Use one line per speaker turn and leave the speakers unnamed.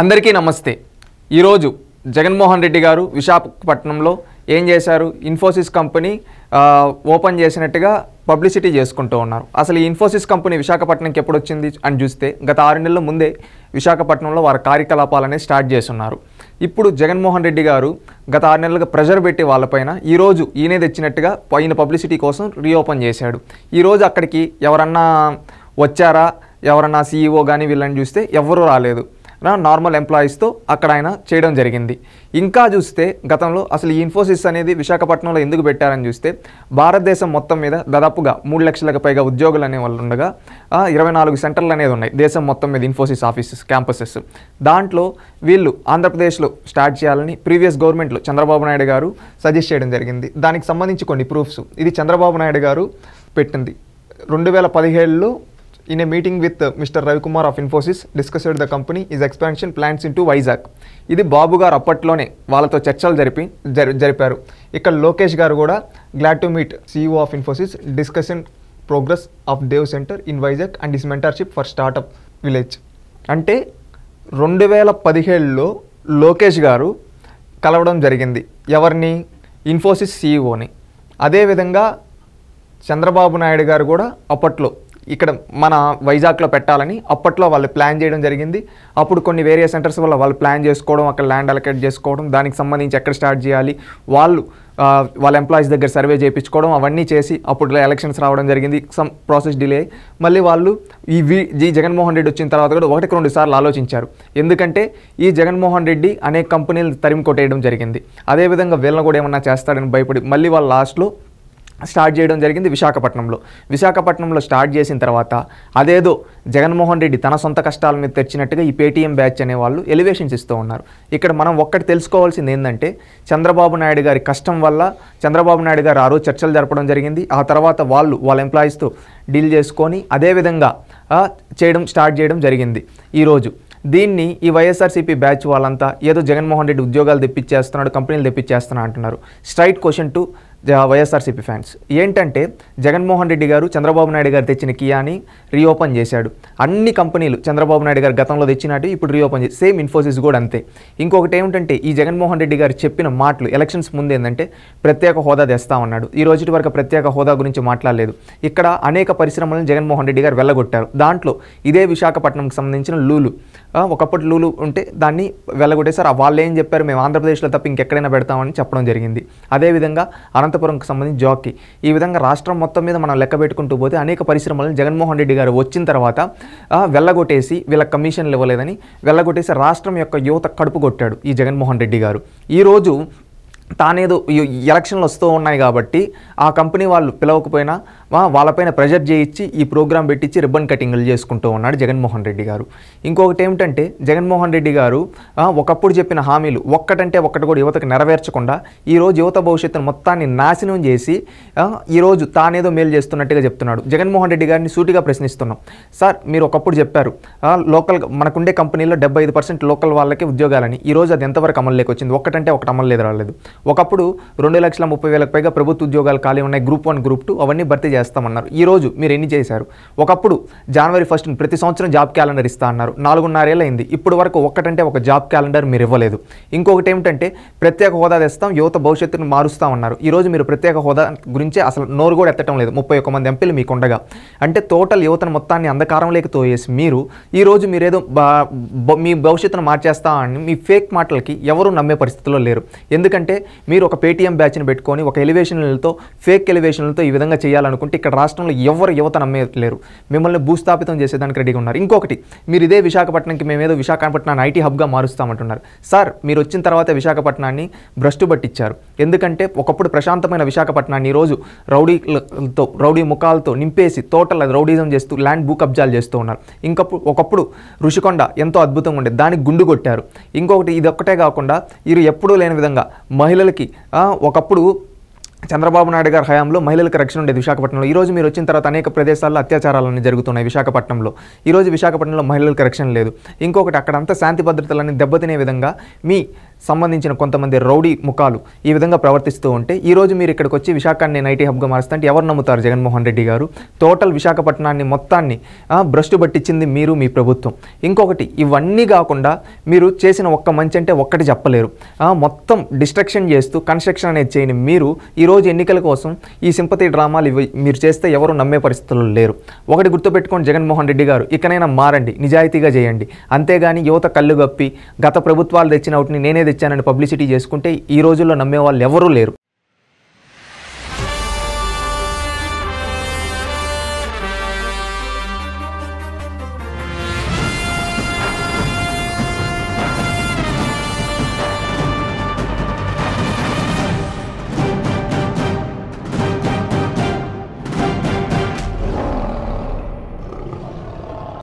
అందరికీ నమస్తే ఈరోజు జగన్మోహన్ రెడ్డి గారు విశాఖపట్నంలో ఏం చేశారు ఇన్ఫోసిస్ కంపెనీ ఓపెన్ చేసినట్టుగా పబ్లిసిటీ చేసుకుంటూ ఉన్నారు అసలు ఈ ఇన్ఫోసిస్ కంపెనీ విశాఖపట్నంకి ఎప్పుడు వచ్చింది అని చూస్తే గత ఆరు నెలల ముందే విశాఖపట్నంలో వారి కార్యకలాపాలనే స్టార్ట్ చేస్తున్నారు ఇప్పుడు జగన్మోహన్ రెడ్డి గారు గత ఆరు నెలలుగా ప్రెషర్ పెట్టి వాళ్ళపైన ఈరోజు ఈయనే తెచ్చినట్టుగా ఆయన పబ్లిసిటీ కోసం రీఓపెన్ చేశాడు ఈరోజు అక్కడికి ఎవరన్నా వచ్చారా ఎవరన్నా సీఈఓ కానీ వీళ్ళని చూస్తే ఎవరూ రాలేదు నార్మల్ ఎంప్లాయీస్తో అక్కడ ఆయన చేయడం జరిగింది ఇంకా చూస్తే గతంలో అసలు ఈ ఇన్ఫోసిస్ అనేది విశాఖపట్నంలో ఎందుకు పెట్టారని చూస్తే భారతదేశం మొత్తం మీద దాదాపుగా మూడు లక్షలకు పైగా ఉద్యోగులు అనే వాళ్ళు ఉండగా ఇరవై నాలుగు సెంటర్లు అనేది ఉన్నాయి దేశం మొత్తం మీద ఇన్ఫోసిస్ ఆఫీసెస్ క్యాంపసెస్ దాంట్లో వీళ్ళు ఆంధ్రప్రదేశ్లో స్టార్ట్ చేయాలని ప్రీవియస్ గవర్నమెంట్లో చంద్రబాబు నాయుడు గారు సజెస్ట్ చేయడం జరిగింది దానికి సంబంధించి కొన్ని ప్రూఫ్స్ ఇది చంద్రబాబు నాయుడు గారు పెట్టింది రెండు వేల పదిహేడులో in a meeting with mister Ravikumar of Infosys discussed the company the company plans expansion plans into ఇది బాబు గారు అప్పట్లోనే వాళ్ళతో చర్చలు జరిపి జరిపారు ఇక్కడ లోకేష్ గారు కూడా glad to meet CEO of Infosys discussion progress of dev centre in Vizag and is mentorship for startup village అంటే రెండు వేల పదిహేడులో లోకేష్ గారు కలవడం జరిగింది ఎవరిని ఇన్ఫోసిస్ సిఇఓని e అదేవిధంగా చంద్రబాబు నాయుడు గారు కూడా అప్పట్లో ఇక్కడ మన వైజాగ్లో పెట్టాలని అప్పట్లో వాళ్ళు ప్లాన్ చేయడం జరిగింది అప్పుడు కొన్ని వేరే సెంటర్స్ వల్ల వాళ్ళు ప్లాన్ చేసుకోవడం అక్కడ ల్యాండ్ అలకేట్ చేసుకోవడం దానికి సంబంధించి ఎక్కడ స్టార్ట్ చేయాలి వాళ్ళు వాళ్ళ ఎంప్లాయీస్ దగ్గర సర్వే చేయించుకోవడం అవన్నీ చేసి అప్పుడు ఎలక్షన్స్ రావడం జరిగింది సమ్ ప్రాసెస్ డిలే మళ్ళీ వాళ్ళు ఈ వి జీ జగన్మోహన్ రెడ్డి వచ్చిన తర్వాత కూడా ఒకటికి రెండు సార్లు ఆలోచించారు ఎందుకంటే ఈ జగన్మోహన్ రెడ్డి అనేక కంపెనీలు తరిమి కొట్టేయడం జరిగింది అదేవిధంగా వీళ్ళని కూడా ఏమన్నా చేస్తాడని భయపడి మళ్ళీ వాళ్ళు లాస్ట్లో స్టార్ట్ చేయడం జరిగింది విశాఖపట్నంలో విశాఖపట్నంలో స్టార్ట్ చేసిన తర్వాత అదేదో జగన్మోహన్ రెడ్డి తన సొంత కష్టాల మీద తెచ్చినట్టుగా ఈ పేటీఎం బ్యాచ్ అనే వాళ్ళు ఎలివేషన్స్ ఇస్తూ ఉన్నారు ఇక్కడ మనం ఒక్కటి తెలుసుకోవాల్సింది ఏంటంటే చంద్రబాబు నాయుడు గారి కష్టం వల్ల చంద్రబాబు నాయుడు గారు ఆ రోజు చర్చలు జరపడం జరిగింది ఆ తర్వాత వాళ్ళు వాళ్ళ ఎంప్లాయీస్తో డీల్ చేసుకొని అదేవిధంగా చేయడం స్టార్ట్ చేయడం జరిగింది ఈరోజు దీన్ని ఈ వైఎస్ఆర్సీపీ బ్యాచ్ వాళ్ళంతా ఏదో జగన్మోహన్ రెడ్డి ఉద్యోగాలు తెప్పించేస్తున్నాడు కంపెనీలు తెప్పించేస్తున్నాడు అంటున్నారు straight question to YSRCP fans ఏంటంటే జగన్మోహన్ రెడ్డి గారు చంద్రబాబు నాయుడు గారు తెచ్చిన కియాని రీఓపెన్ చేశాడు అన్ని కంపెనీలు చంద్రబాబు నాయుడు గారు గతంలో తెచ్చినట్టు ఇప్పుడు రీఓపెన్ చేసి సేమ్ ఇన్ఫోసిస్ కూడా అంతే ఇంకొకటి ఏమిటంటే ఈ జగన్మోహన్ రెడ్డి గారు చెప్పిన మాటలు ఎలక్షన్స్ ముందు ఏంటంటే ప్రత్యేక హోదా తెస్తా ఉన్నాడు ఈ రోజు వరకు ప్రత్యేక హోదా గురించి మాట్లాడలేదు ఇక్కడ అనేక పరిశ్రమలను జగన్మోహన్ రెడ్డి గారు వెళ్ళగొట్టారు దాంట్లో ఇదే విశాఖపట్నంకి సంబంధించిన లూలు ఒకప్పటి లూలు ఉంటే దాన్ని వెళ్ళగొట్టేసారు వాళ్ళు ఏం చెప్పారు మేము ఆంధ్రప్రదేశ్లో తప్ప ఇంకెక్కడైనా పెడతామని చెప్పడం జరిగింది అదేవిధంగా అనంత అనంతపురంకు సంబంధించి జాకీ ఈ విధంగా రాష్ట్రం మొత్తం మీద మనం లెక్క పెట్టుకుంటూ పోతే అనేక పరిశ్రమలను జగన్మోహన్ రెడ్డి గారు వచ్చిన తర్వాత వెళ్ళగొట్టేసి వీళ్ళ కమిషన్లు ఇవ్వలేదని వెళ్ళగొట్టేసి రాష్ట్రం యొక్క యువత కడుపు కొట్టాడు ఈ జగన్మోహన్ రెడ్డి గారు ఈరోజు తానేదో ఎలక్షన్లు వస్తూ ఉన్నాయి కాబట్టి ఆ కంపెనీ వాళ్ళు పిలవకపోయినా వాళ్ళపైన ప్రెజర్ చేయించి ఈ ప్రోగ్రాం పెట్టించి రిబ్బన్ కటింగ్లు చేసుకుంటూ ఉన్నాడు జగన్మోహన్ రెడ్డి గారు ఇంకొకటి ఏమిటంటే జగన్మోహన్ రెడ్డి గారు ఒకప్పుడు చెప్పిన హామీలు ఒక్కటంటే ఒక్కటి కూడా యువతకు నెరవేర్చకుండా ఈరోజు యువత భవిష్యత్తును మొత్తాన్ని నాశనం చేసి ఈరోజు తానేదో మేలు చేస్తున్నట్టుగా చెప్తున్నాడు జగన్మోహన్ రెడ్డి గారిని సూటిగా ప్రశ్నిస్తున్నాం సార్ మీరు ఒకప్పుడు చెప్పారు లోకల్ మనకుండే కంపెనీలో డెబ్బై ఐదు పర్సెంట్ లోకల్ వాళ్ళకి ఉద్యోగాలని ఈరోజు అది ఎంతవరకు అమలు వచ్చింది ఒకటంటే ఒకటి అమలు లేదు రాలేదు ఒకప్పుడు రెండు లక్షల ముప్పై వేలకు పైగా ప్రభుత్వ ఉద్యోగాలు ఖాళీ ఉన్నాయి గ్రూప్ వన్ గ్రూప్ టూ అవన్నీ భర్తీ చేస్తారు చేస్తామన్నారు ఈరోజు మీరు ఎన్ని చేశారు ఒకప్పుడు జనవరి ఫస్ట్ ప్రతి సంవత్సరం జాబ్ క్యాలెండర్ ఇస్తా అన్నారు నాలుగున్నరేళ్ళు అయింది ఇప్పుడు వరకు ఒక్కటంటే ఒక జాబ్ క్యాలెండర్ మీరు ఇవ్వలేదు ఇంకొకటి ఏమిటంటే ప్రత్యేక హోదా తెస్తాం యువత భవిష్యత్తును మారుస్తామన్నారు ఈరోజు మీరు ప్రత్యేక హోదా గురించి అసలు నోరు కూడా ఎత్తడం లేదు ముప్పై ఒక్క మంది ఎంపీలు మీకుండగా అంటే టోటల్ యువతను మొత్తాన్ని అంధకారంలోకి తోయేసి మీరు ఈరోజు మీరేదో మీ భవిష్యత్తును మార్చేస్తా అని మీ ఫేక్ మాటలకి ఎవరు నమ్మే పరిస్థితిలో లేరు ఎందుకంటే మీరు ఒక పేటీఎం బ్యాచ్ని పెట్టుకొని ఒక ఎలివేషన్లతో ఫేక్ ఎలివేషన్లతో ఈ విధంగా చేయాలనుకుంటున్నారు అనుకుంటే ఇక్కడ రాష్ట్రంలో ఎవరు యువత నమ్మలేరు మిమ్మల్ని భూస్థాపితం చేసేదానికి రెడీగా ఉన్నారు ఇంకొకటి మీరు ఇదే విశాఖపట్నంకి మేమేదో విశాఖపట్నాన్ని ఐటీ హబ్గా మారుస్తామంటున్నారు సార్ మీరు వచ్చిన తర్వాత విశాఖపట్నాన్ని భ్రష్టు పట్టించారు ఎందుకంటే ఒకప్పుడు ప్రశాంతమైన విశాఖపట్నాన్ని ఈరోజు రౌడీలతో రౌడీ ముఖాలతో నింపేసి తోటల రౌడీజం చేస్తూ ల్యాండ్ భూ కబ్జాలు చేస్తూ ఉన్నారు ఇంకప్పుడు ఒకప్పుడు ఋషికొండ ఎంతో అద్భుతంగా ఉండేది దానికి గుండు కొట్టారు ఇంకొకటి ఇది ఒక్కటే కాకుండా వీరు ఎప్పుడూ లేని విధంగా మహిళలకి ఒకప్పుడు చంద్రబాబు నాయుడు గారి హయాంలో మహిళలకు రక్షణ ఉండేది విశాఖపట్నంలో ఈరోజు మీరు వచ్చిన తర్వాత అనేక ప్రదేశాల్లో అత్యాచారాలన్నీ జరుగుతున్నాయి విశాఖపట్నంలో ఈరోజు విశాఖపట్నంలో మహిళలకు రక్షణ లేదు ఇంకొకటి అక్కడంతా శాంతి భద్రతలన్నీ దెబ్బతినే విధంగా మీ సంబంధించిన కొంతమంది రౌడీ ముఖాలు ఈ విధంగా ప్రవర్తిస్తూ ఉంటే ఈరోజు మీరు ఇక్కడికి వచ్చి విశాఖని నైటీ హబ్గా మారుస్తా అంటే ఎవరు నమ్ముతారు జగన్మోహన్ రెడ్డి గారు టోటల్ విశాఖపట్నాన్ని మొత్తాన్ని భ్రష్టు పట్టించింది మీరు మీ ప్రభుత్వం ఇంకొకటి ఇవన్నీ కాకుండా మీరు చేసిన ఒక్క మంచి అంటే ఒక్కటి చెప్పలేరు మొత్తం డిస్ట్రక్షన్ చేస్తూ కన్స్ట్రక్షన్ అనేది చేయని మీరు ఈరోజు ఎన్నికల కోసం ఈ సింపతి డ్రామాలు ఇవి మీరు చేస్తే ఎవరు నమ్మే పరిస్థితులు లేరు ఒకటి గుర్తుపెట్టుకోండి జగన్మోహన్ రెడ్డి గారు ఇకనైనా మారండి నిజాయితీగా చేయండి అంతేగాని యువత కళ్ళు గప్పి గత ప్రభుత్వాలు తెచ్చిన వాటిని నేనే తెచ్చానని పబ్లిసిటీ చేసుకుంటే ఈ రోజుల్లో నమ్మే వాళ్ళు ఎవరూ లేరు